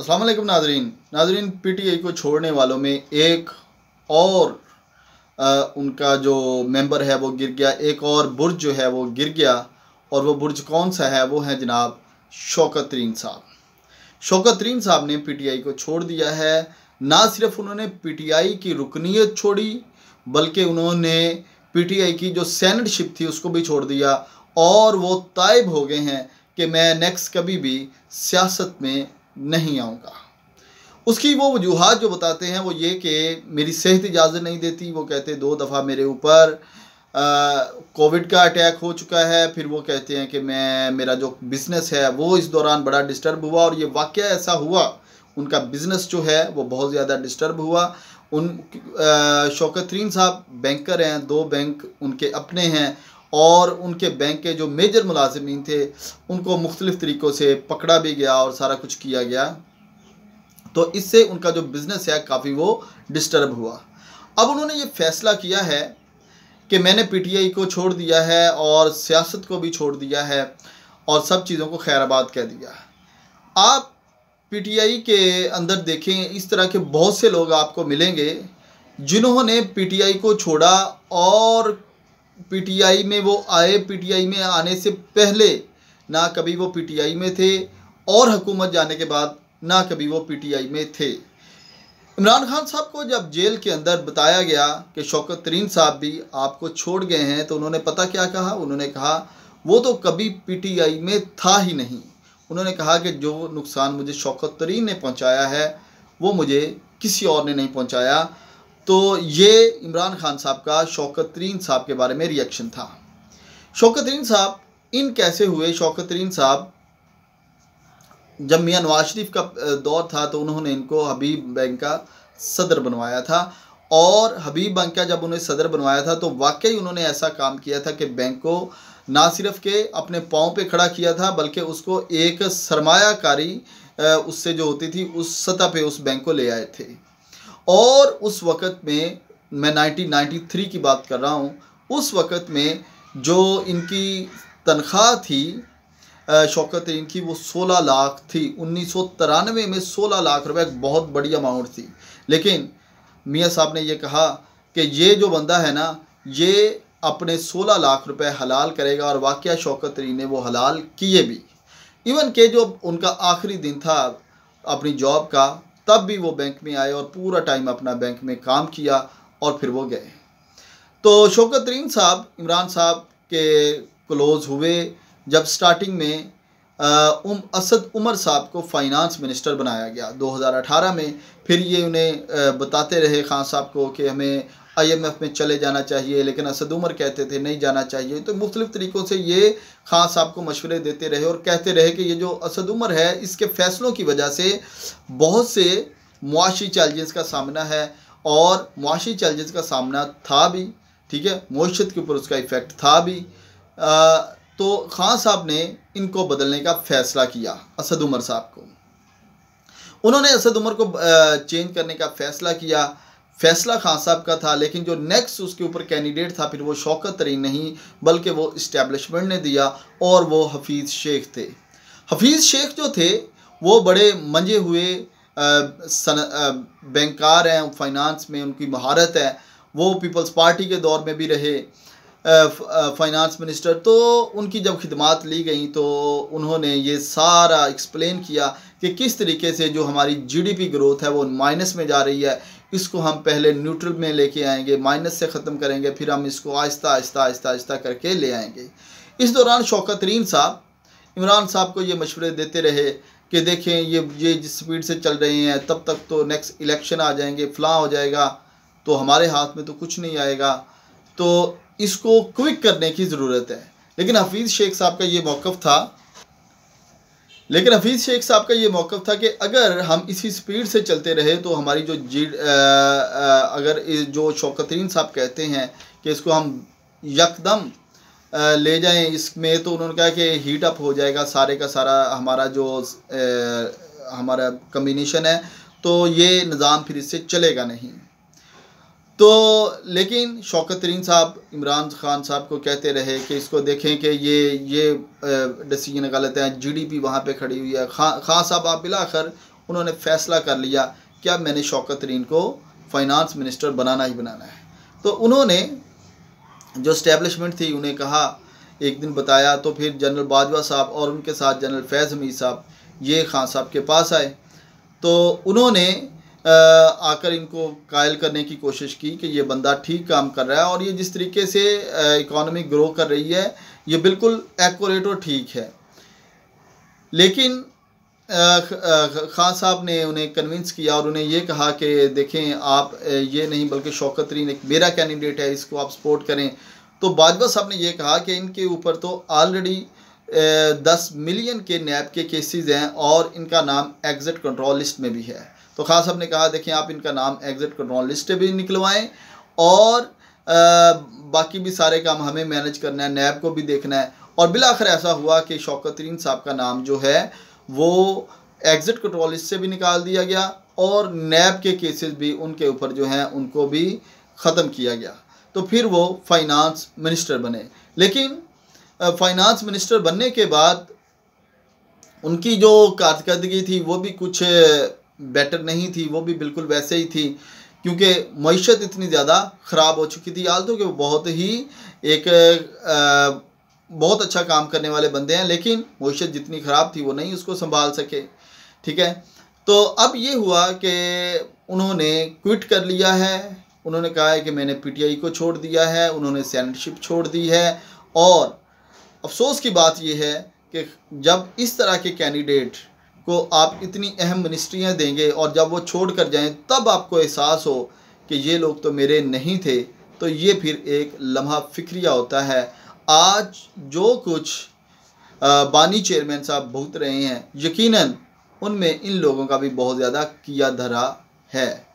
असलम नाजरीन नाजरीन पीटीआई को छोड़ने वालों में एक और आ, उनका जो मेंबर है वो गिर गया एक और बुर्ज जो है वो गिर गया और वो बुर्ज कौन सा है वो है जनाब शौकत तरीन साहब शौकत रीन साहब ने पीटीआई को छोड़ दिया है ना सिर्फ उन्होंने पीटीआई की रुकनीत छोड़ी बल्कि उन्होंने पीटीआई की जो सैनडशिप थी उसको भी छोड़ दिया और वो तायब हो गए हैं कि मैं नेक्स्ट कभी भी सियासत में नहीं आऊँगा उसकी वो वजूहत जो बताते हैं वो ये कि मेरी सेहत इजाज़त नहीं देती वो कहते दो दफ़ा मेरे ऊपर कोविड का अटैक हो चुका है फिर वो कहते हैं कि मैं मेरा जो बिज़नेस है वो इस दौरान बड़ा डिस्टर्ब हुआ और ये वाक़ ऐसा हुआ उनका बिज़नेस जो है वो बहुत ज़्यादा डिस्टर्ब हुआ उन शौकत साहब बैंकर हैं दो बैंक उनके अपने हैं और उनके बैंक के जो मेजर मुलाजमी थे उनको मुख्तलिफ़ तरीक़ों से पकड़ा भी गया और सारा कुछ किया गया तो इससे उनका जो बिज़नेस है काफ़ी वो डिस्टर्ब हुआ अब उन्होंने ये फ़ैसला किया है कि मैंने पीटीआई को छोड़ दिया है और सियासत को भी छोड़ दिया है और सब चीज़ों को खैराबाद कह दिया आप पीटीआई के अंदर देखें इस तरह के बहुत से लोग आपको मिलेंगे जिन्होंने पीटीआई को छोड़ा और पीटीआई में वो आए पीटीआई में आने से पहले ना कभी वो पीटीआई में थे और हुकूमत जाने के बाद ना कभी वो पीटीआई में थे इमरान खान साहब को जब जेल के अंदर बताया गया कि शौकत तरीन साहब भी आपको छोड़ गए हैं तो उन्होंने पता क्या कहा उन्होंने कहा वो तो कभी पीटीआई में था ही नहीं उन्होंने कहा कि जो नुकसान मुझे शौकत तरीन ने पहुंचाया है वो मुझे किसी और ने नहीं पहुंचाया तो ये इमरान खान साहब का शौकत तरीन साहब के बारे में रिएक्शन था शौकत तरीन साहब इन कैसे हुए शौकत तरीन साहब जब मियाँ नवाज शरीफ का दौर था तो उन्होंने इनको हबीब बैंक का सदर बनवाया था और हबीब बैंक का जब उन्हें सदर बनवाया था तो वाकई उन्होंने ऐसा काम किया था कि बैंक को ना सिर्फ के अपने पाँव पे खड़ा किया था बल्कि उसको एक सरमायाकारी उससे जो होती थी उस सतह पे उस बैंक को ले आए थे और उस वक़्त में मैं 1993 की बात कर रहा हूँ उस वक़्त में जो इनकी तनख्वाह थी शौकत इनकी की वो 16 लाख थी उन्नीस में 16 लाख रुपए बहुत बड़ी अमाउंट थी लेकिन मियाँ साहब ने ये कहा कि ये जो बंदा है ना ये अपने 16 लाख रुपए हलाल करेगा और वाक़ शौकत रीन ने वो हलाल किए भी इवन के जो उनका आखिरी दिन था अपनी जॉब का तब भी वो बैंक में आए और पूरा टाइम अपना बैंक में काम किया और फिर वो गए तो शौकत तरीन साहब इमरान साहब के क्लोज़ हुए जब स्टार्टिंग में उम असद उमर साहब को फाइनेंस मिनिस्टर बनाया गया 2018 में फिर ये उन्हें बताते रहे खान साहब को कि हमें आईएमएफ में चले जाना चाहिए लेकिन असद उमर कहते थे नहीं जाना चाहिए तो मुख्तलिफ तरीक़ों से ये खान साहब को मशवरे देते रहे और कहते रहे कि ये जो असद उमर है इसके फ़ैसलों की वजह से बहुत से मुआशी चैलेंजेस का सामना है और मुआशी चैलेंजेस का सामना था भी ठीक है मीशत के ऊपर उसका इफ़ेक्ट था भी आ, तो खान साहब ने इनको बदलने का फ़ैसला किया असद उमर साहब को उन्होंने असद उमर को चेंज करने का फ़ैसला किया फैसला खान साहब का था लेकिन जो नेक्स्ट उसके ऊपर कैंडिडेट था फिर वो शौकत तरीन नहीं बल्कि वो इस्टेब्लिशमेंट ने दिया और वो हफीज़ शेख थे हफीज़ शेख जो थे वो बड़े मंजे हुए बैंकार हैं फाइनेंस में उनकी महारत है वो पीपल्स पार्टी के दौर में भी रहे फाइनेंस मिनिस्टर तो उनकी जब खिदमत ली गई तो उन्होंने ये सारा एक्सप्लेन किया कि किस तरीके से जो हमारी जीडीपी ग्रोथ है वो माइनस में जा रही है इसको हम पहले न्यूट्रल में लेके आएंगे माइनस से ख़त्म करेंगे फिर हम इसको आहिस्ता आहिस्ता आहिस्ता आहिस्ता करके ले आएंगे इस दौरान शौकत तरीन साहब इमरान साहब को ये मशवरे देते रहे कि देखें ये ये जिस स्पीड से चल रहे हैं तब तक तो नेक्स्ट इलेक्शन आ जाएंगे फ्लाँ हो जाएगा तो हमारे हाथ में तो कुछ नहीं आएगा तो इसको क्विक करने की ज़रूरत है लेकिन हफीज़ शेख साहब का ये मौक़ था लेकिन हफीज़ शेख साहब का ये मौक़ था कि अगर हम इसी स्पीड से चलते रहे तो हमारी जो जी आ, आ, अगर जो शौकतरीन साहब कहते हैं कि इसको हम यकदम ले जाएं इसमें तो उन्होंने कहा कि हीट अप हो जाएगा सारे का सारा हमारा जो आ, हमारा कम्बिनेशन है तो ये निज़ाम फिर इससे चलेगा नहीं तो लेकिन शौकत तरीन साहब इमरान खान साहब को कहते रहे कि इसको देखें कि ये ये डिसीजन गलत है जी डी पी वहाँ पर खड़ी हुई है खा खान साहब आप कर उन्होंने फैसला कर लिया कि अब मैंने शौकत तरीन को फाइनेंस मिनिस्टर बनाना ही बनाना है तो उन्होंने जो स्टैब्लिशमेंट थी उन्हें कहा एक दिन बताया तो फिर जनरल बाजवा साहब और उनके साथ जनरल फैज़ हमीद साहब ये खान साहब के पास आए तो उन्होंने आकर इनको कायल करने की कोशिश की कि ये बंदा ठीक काम कर रहा है और ये जिस तरीके से इकोनॉमी ग्रो कर रही है ये बिल्कुल एक्यूरेट और ठीक है लेकिन खान साहब ने उन्हें कन्विंस किया और उन्हें ये कहा कि देखें आप ये नहीं बल्कि शौकत एक मेरा कैंडिडेट है इसको आप सपोर्ट करें तो बाजवा साहब ने यह कहा कि इनके ऊपर तो ऑलरेडी दस मिलियन के नैब के केसेस हैं और इनका नाम एग्ज़िट कंट्रोल लिस्ट में भी है तो खास साहब ने कहा देखें आप इनका नाम एग्ज़िट कंट्रोल लिस्ट भी निकलवाएं और आ, बाकी भी सारे काम हमें मैनेज करना है नैब को भी देखना है और बिलाखिर ऐसा हुआ कि शौकत तरीन साहब का नाम जो है वो एग्ज़िट कंट्रोल लिस्ट से भी निकाल दिया गया और नैब के केसेस भी उनके ऊपर जो हैं उनको भी ख़त्म किया गया तो फिर वो फाइनेंस मिनिस्टर बने लेकिन फाइनेंस मिनिस्टर बनने के बाद उनकी जो कारदगी थी वो भी कुछ बेटर नहीं थी वो भी बिल्कुल वैसे ही थी क्योंकि मीशत इतनी ज़्यादा ख़राब हो चुकी थी तो कि वो बहुत ही एक आ, बहुत अच्छा काम करने वाले बंदे हैं लेकिन मीशत जितनी ख़राब थी वो नहीं उसको संभाल सके ठीक है तो अब ये हुआ कि उन्होंने क्विट कर लिया है उन्होंने कहा है कि मैंने पीटीआई को छोड़ दिया है उन्होंने सैनटशिप छोड़ दी है और अफसोस की बात यह है कि जब इस तरह के कैंडिडेट को आप इतनी अहम मिनिस्ट्रियाँ देंगे और जब वो छोड़ कर जाएँ तब आपको एहसास हो कि ये लोग तो मेरे नहीं थे तो ये फिर एक लम्हा फिक्रिया होता है आज जो कुछ बानी चेयरमैन साहब भुगत रहे हैं यकीनन उनमें इन लोगों का भी बहुत ज़्यादा किया धरा है